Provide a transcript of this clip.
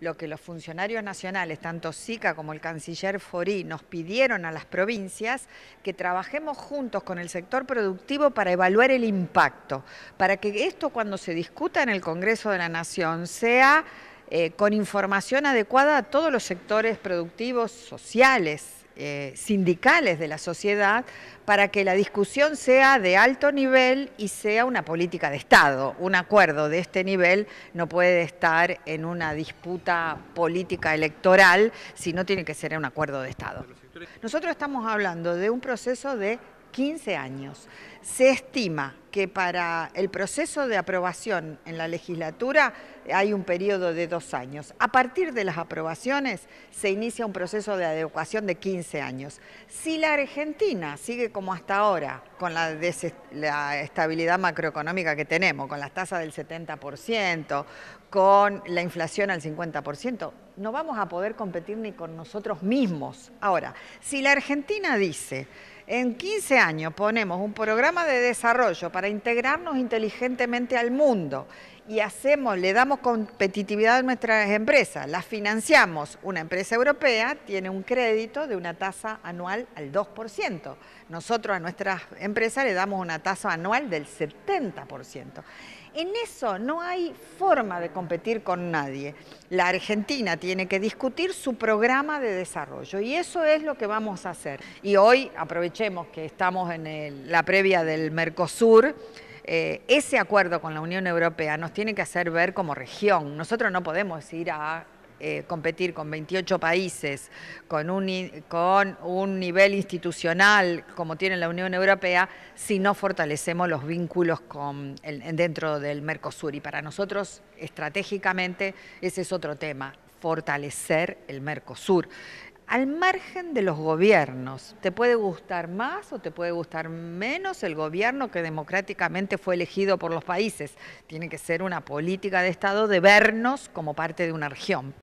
lo que los funcionarios nacionales, tanto SICA como el canciller Forí, nos pidieron a las provincias, que trabajemos juntos con el sector productivo para evaluar el impacto, para que esto cuando se discuta en el Congreso de la Nación sea eh, con información adecuada a todos los sectores productivos sociales, eh, sindicales de la sociedad para que la discusión sea de alto nivel y sea una política de Estado. Un acuerdo de este nivel no puede estar en una disputa política electoral, si no tiene que ser un acuerdo de Estado. Nosotros estamos hablando de un proceso de 15 años. Se estima que para el proceso de aprobación en la legislatura hay un periodo de dos años. A partir de las aprobaciones se inicia un proceso de adecuación de 15 años. Si la Argentina sigue como hasta ahora, con la, estabilidad macroeconómica que tenemos, con las tasas del 70%, con la inflación al 50%, no vamos a poder competir ni con nosotros mismos. Ahora, si la Argentina dice en 15 años ponemos un programa de desarrollo para integrarnos inteligentemente al mundo y hacemos, le damos competitividad a nuestras empresas, las financiamos. Una empresa europea tiene un crédito de una tasa anual al 2%. Nosotros a nuestras empresas le damos una tasa anual del 70%. En eso no hay forma de competir con nadie. La Argentina tiene que discutir su programa de desarrollo y eso es lo que vamos a hacer. Y hoy aprovechemos que estamos en la previa del Mercosur eh, ese acuerdo con la Unión Europea nos tiene que hacer ver como región. Nosotros no podemos ir a eh, competir con 28 países, con un, con un nivel institucional como tiene la Unión Europea, si no fortalecemos los vínculos con dentro del Mercosur. Y para nosotros, estratégicamente, ese es otro tema, fortalecer el Mercosur al margen de los gobiernos. Te puede gustar más o te puede gustar menos el gobierno que democráticamente fue elegido por los países. Tiene que ser una política de Estado de vernos como parte de una región.